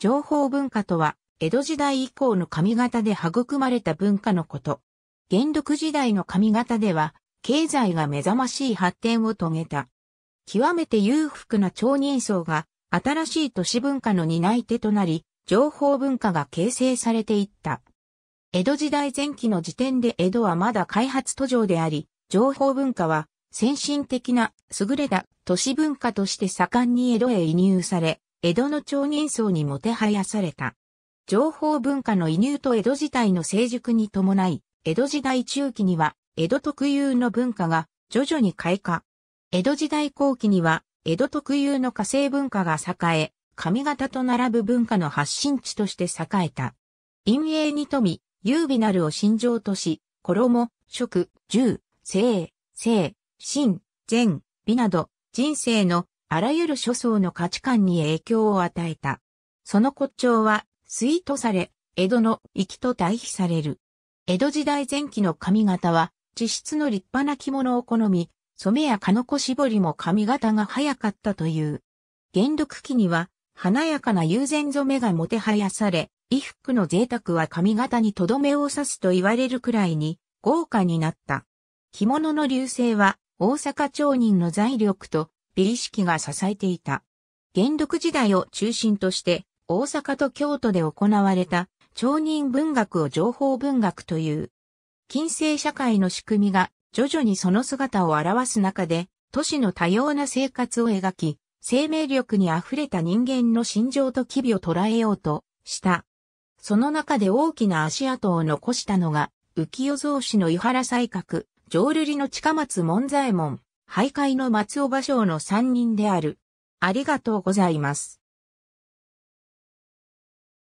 情報文化とは、江戸時代以降の髪型で育まれた文化のこと。元禄時代の髪型では、経済が目覚ましい発展を遂げた。極めて裕福な町人層が、新しい都市文化の担い手となり、情報文化が形成されていった。江戸時代前期の時点で江戸はまだ開発途上であり、情報文化は先進的な優れた都市文化として盛んに江戸へ移入され、江戸の町人層にもてはやされた。情報文化の移入と江戸時代の成熟に伴い、江戸時代中期には、江戸特有の文化が徐々に開花。江戸時代後期には、江戸特有の化成文化が栄え、上方と並ぶ文化の発信地として栄えた。陰影に富み、優美なるを心情とし、衣、食、住、生、性、心、善、美など、人生のあらゆる諸層の価値観に影響を与えた。その骨頂は、水とされ、江戸の粋と対比される。江戸時代前期の髪型は、地質の立派な着物を好み、染めやかのこ絞りも髪型が早かったという。元禄期には、華やかな友禅染めがもてはやされ、衣服の贅沢は髪型にとどめを刺すと言われるくらいに、豪華になった。着物の流星は、大阪町人の財力と美意識が支えていた。元禄時代を中心として、大阪と京都で行われた、町人文学を情報文学という。近世社会の仕組みが徐々にその姿を表す中で、都市の多様な生活を描き、生命力に溢れた人間の心情と機微を捉えようとした。その中で大きな足跡を残したのが、浮世造紙の伊原西閣、浄瑠璃の近松門左衛門、徘徊の松尾芭蕉の三人である。ありがとうございます。